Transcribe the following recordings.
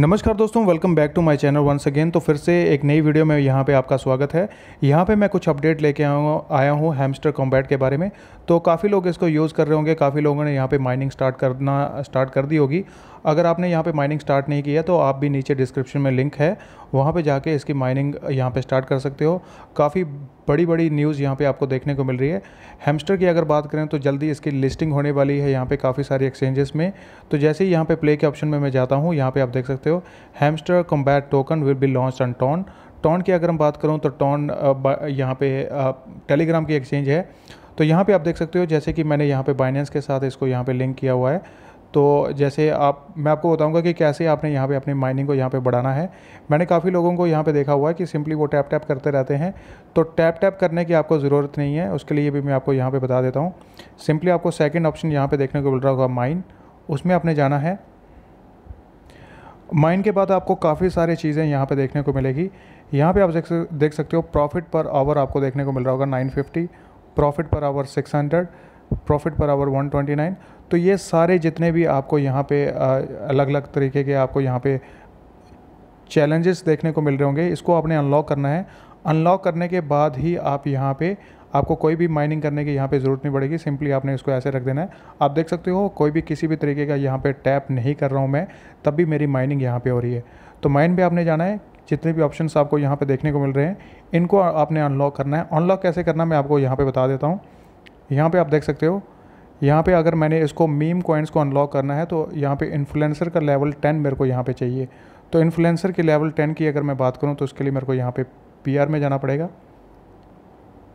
नमस्कार दोस्तों welcome back to my channel once again तो फिर से एक नई वीडियो में यहाँ पे आपका स्वागत है यहाँ पे मैं कुछ अपडेट लेके आया हूँ हैमस्टर कॉम्बैट के बारे में तो काफ़ी लोग इसको यूज़ कर रहे होंगे काफ़ी लोगों ने यहाँ पे माइनिंग स्टार्ट करना स्टार्ट कर दी होगी अगर आपने यहाँ पे माइनिंग स्टार्ट नहीं किया तो आप भी नीचे डिस्क्रिप्शन में लिंक है वहाँ पे जाके इसकी माइनिंग यहाँ पे स्टार्ट कर सकते हो काफ़ी बड़ी बड़ी न्यूज़ यहाँ पे आपको देखने को मिल रही है हेमस्टर की अगर बात करें तो जल्दी इसकी लिस्टिंग होने वाली है यहाँ पे काफ़ी सारी एक्सचेंजेस में तो जैसे ही यहाँ पे प्ले के ऑप्शन में मैं जाता हूँ यहाँ पे आप देख सकते हो hamster combat token will be launch on TON TON की अगर हम बात करूँ तो टॉन यहाँ पे टेलीग्राम की एक्सचेंज है तो यहाँ पर आप देख सकते हो जैसे कि मैंने यहाँ पर बाइनेंस के साथ इसको यहाँ पर लिंक किया हुआ है तो जैसे आप मैं आपको बताऊंगा कि कैसे आपने यहाँ पे अपनी माइनिंग को यहाँ पे बढ़ाना है मैंने काफ़ी लोगों को यहाँ पे देखा हुआ है कि सिंपली वो टैप टैप करते रहते हैं तो टैप टैप करने की आपको ज़रूरत नहीं है उसके लिए भी मैं आपको यहाँ पर बता देता हूँ सिंपली आपको सेकेंड ऑप्शन यहाँ पर देखने को मिल रहा होगा माइन उसमें आपने जाना है माइन के बाद आपको काफ़ी सारी चीज़ें यहाँ पर देखने को मिलेगी यहाँ पर आप देख सकते हो प्रॉफिट पर आवर आपको देखने को मिल रहा होगा nine profit per hour 600 profit per hour 129 तो ये सारे जितने भी आपको यहाँ पे अलग अलग तरीके के आपको यहाँ पे चैलेंजेस देखने को मिल रहे होंगे इसको आपने अनलॉक करना है अनलॉक करने के बाद ही आप यहाँ पे आपको कोई भी माइनिंग करने की यहाँ पे ज़रूरत नहीं पड़ेगी सिंपली आपने इसको ऐसे रख देना है आप देख सकते हो कोई भी किसी भी तरीके का यहाँ पे टैप नहीं कर रहा हूँ मैं तब भी मेरी माइनिंग यहाँ पे हो रही है तो माइन भी आपने जाना है जितने भी ऑप्शन आपको यहाँ पर देखने को मिल रहे हैं इनको आपने अनलॉक करना है अनलॉक कैसे करना मैं आपको यहाँ पर बता देता हूँ यहाँ पे आप देख सकते हो यहाँ पे अगर मैंने इसको मीम कॉइन्स को अनलॉक करना है तो यहाँ पे इन्फ्लुएंसर का लेवल टेन मेरे को यहाँ पे चाहिए तो इन्फ्लुएंसर के लेवल टेन की अगर मैं बात करूँ तो उसके लिए मेरे को यहाँ पे पीआर में जाना पड़ेगा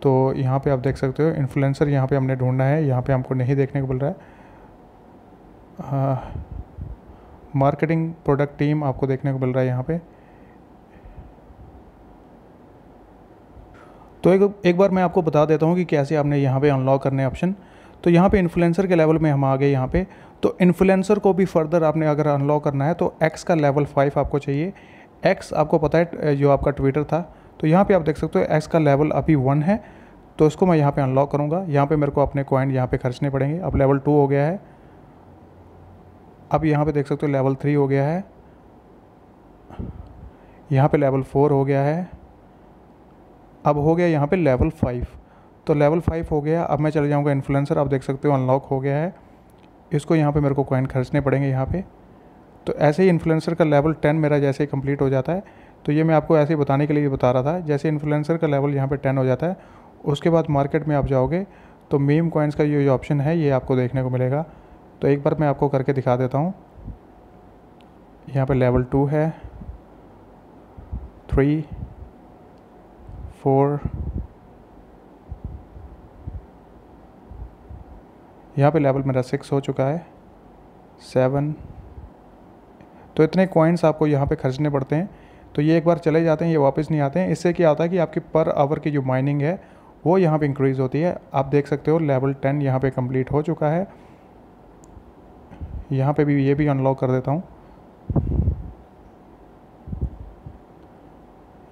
तो यहाँ पे आप देख सकते हो इन्फ्लुएंसर यहाँ पे हमने ढूंढना है यहाँ पे हमको नहीं देखने को मिल रहा है मार्केटिंग प्रोडक्ट टीम आपको देखने को मिल रहा है यहाँ पर तो एक एक बार मैं आपको बता देता हूँ कि कैसे आपने यहाँ पे अनलॉक करने ऑप्शन तो यहाँ पे इन्फ्लुएंसर के लेवल में हम आ गए यहाँ पे तो इन्फ्लुएंसर को भी फर्दर आपने अगर अनलॉक करना है तो एक्स का लेवल फाइव आपको चाहिए एक्स आपको पता है जो आपका ट्विटर था तो यहाँ पे आप देख सकते हो एक्स का लेवल अभी वन है तो इसको मैं यहाँ पे अनलॉक करूँगा यहाँ पे मेरे को अपने कॉइन यहाँ पर खर्चने पड़ेंगे अब लेवल टू हो गया है अब यहाँ पर देख सकते हो लेवल थ्री हो गया है यहाँ पे लेवल फोर हो गया है अब हो गया यहाँ पे लेवल फाइव तो लेवल फाइव हो गया अब मैं चले जाऊँगा इन्फ्लुएंसर आप देख सकते हो अनलॉक हो गया है इसको यहाँ पे मेरे को कॉइन खर्चने पड़ेंगे यहाँ पे तो ऐसे ही इन्फ्लुएंसर का लेवल टेन मेरा जैसे ही कम्प्लीट हो जाता है तो ये मैं आपको ऐसे ही बताने के लिए बता रहा था जैसे इन्फ्लुएंसर का लेवल यहाँ पर टेन हो जाता है उसके बाद मार्केट में आप जाओगे तो मीम कॉइन्स का ये ऑप्शन है ये आपको देखने को मिलेगा तो एक बार मैं आपको करके दिखा देता हूँ यहाँ पर लेवल टू है थ्री फोर यहाँ पे लेवल मेरा सिक्स हो चुका है सेवन तो इतने कॉइन्स आपको यहाँ पे खर्चने पड़ते हैं तो ये एक बार चले जाते हैं ये वापस नहीं आते हैं इससे क्या आता है कि आपकी पर आवर की जो माइनिंग है वो यहाँ पे इंक्रीज़ होती है आप देख सकते हो लेवल टेन यहाँ पे कंप्लीट हो चुका है यहाँ पे भी ये भी अनलॉक कर देता हूँ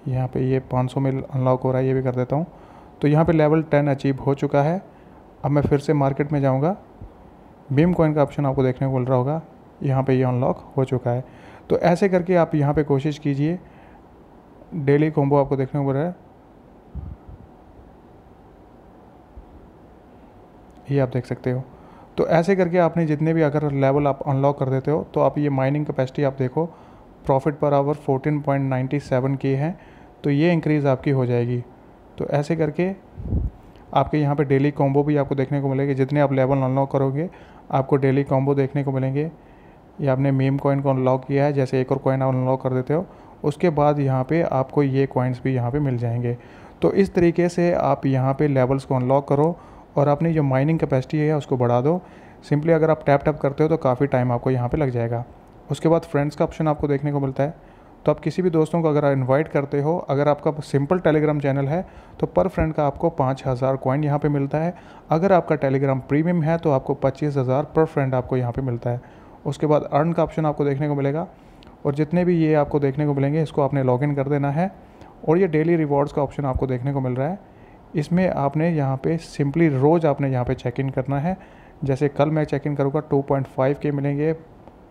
यहाँ पे ये 500 में अनलॉक हो रहा है ये भी कर देता हूँ तो यहाँ पे लेवल 10 अचीव हो चुका है अब मैं फिर से मार्केट में जाऊँगा बीम कॉइन का ऑप्शन आपको देखने को मिल रहा होगा यहाँ पे ये अनलॉक हो चुका है तो ऐसे करके आप यहाँ पे कोशिश कीजिए डेली कॉम्बो आपको देखने को मिल रहा है ये आप देख सकते हो तो ऐसे करके आपने जितने भी अगर लेवल आप अनलॉक कर देते हो तो आप ये माइनिंग कैपेसिटी आप देखो प्रॉफिट पर आवर 14.97 की है तो ये इंक्रीज़ आपकी हो जाएगी तो ऐसे करके आपके यहाँ पे डेली कॉम्बो भी आपको देखने को मिलेगी जितने आप लेवल अनलॉक करोगे आपको डेली कॉम्बो देखने को मिलेंगे या आपने मेम कॉइन को अनलॉक किया है जैसे एक और कॉइन आप अनलॉक कर देते हो उसके बाद यहाँ पे आपको ये कॉइन्स भी यहाँ पे मिल जाएंगे तो इस तरीके से आप यहाँ पे लेवल्स को अनलॉक करो और अपनी जो माइनिंग कैपेसिटी है उसको बढ़ा दो सिंपली अगर आप टैप टैप करते हो तो काफ़ी टाइम आपको यहाँ पर लग जाएगा उसके बाद फ्रेंड्स का ऑप्शन आपको देखने को मिलता है तो आप किसी भी दोस्तों को अगर इनवाइट करते हो अगर आपका सिंपल टेलीग्राम चैनल है तो पर फ्रेंड का आपको पाँच हज़ार कॉइन यहाँ पर मिलता है अगर आपका टेलीग्राम प्रीमियम है तो आपको पच्चीस हज़ार पर फ्रेंड आपको यहाँ पर मिलता है उसके बाद अर्न का ऑप्शन आपको देखने को मिलेगा और जितने भी ये आपको देखने को मिलेंगे इसको आपने इन कर देना है और ये डेली रिवॉर्ड्स का ऑप्शन आपको देखने को मिल रहा है इसमें आपने यहाँ पर सिंपली रोज़ आपने यहाँ पर चेक इन करना है जैसे कल मैं चेक इन करूँगा फाइव के मिलेंगे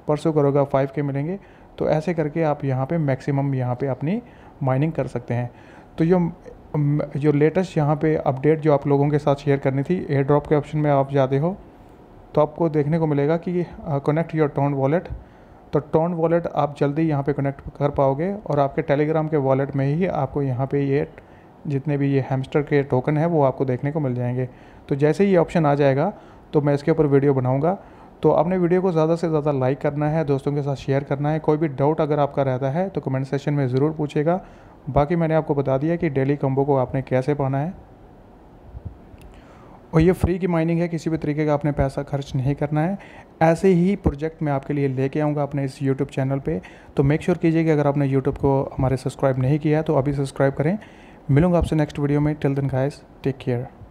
परसों करोगा फाइव के मिलेंगे तो ऐसे करके आप यहाँ पे मैक्सिमम यहाँ पे अपनी माइनिंग कर सकते हैं तो जो जो लेटेस्ट यहाँ पे अपडेट जो आप लोगों के साथ शेयर करनी थी एयर ड्रॉप के ऑप्शन में आप जाते हो तो आपको देखने को मिलेगा कि कनेक्ट योर टोन वॉलेट तो टोन वॉलेट आप जल्दी यहाँ पे कनेक्ट कर पाओगे और आपके टेलीग्राम के वॉलेट में ही आपको यहाँ पे ये जितने भी ये हेमस्टर के टोकन है वो आपको देखने को मिल जाएंगे तो जैसे ही ये ऑप्शन आ जाएगा तो मैं इसके ऊपर वीडियो बनाऊँगा तो आपने वीडियो को ज़्यादा से ज़्यादा लाइक करना है दोस्तों के साथ शेयर करना है कोई भी डाउट अगर आपका रहता है तो कमेंट सेशन में ज़रूर पूछेगा बाकी मैंने आपको बता दिया कि डेली कम्बो को आपने कैसे पाना है और ये फ्री की माइनिंग है किसी भी तरीके का आपने पैसा खर्च नहीं करना है ऐसे ही प्रोजेक्ट मैं आपके लिए लेके आऊँगा अपने इस यूट्यूब चैनल पे तो मेक श्योर कीजिए कि अगर आपने यूट्यूब को हमारे सब्सक्राइब नहीं किया है तो अभी सब्सक्राइब करें मिलूंगा आपसे नेक्स्ट वीडियो में till then guys take care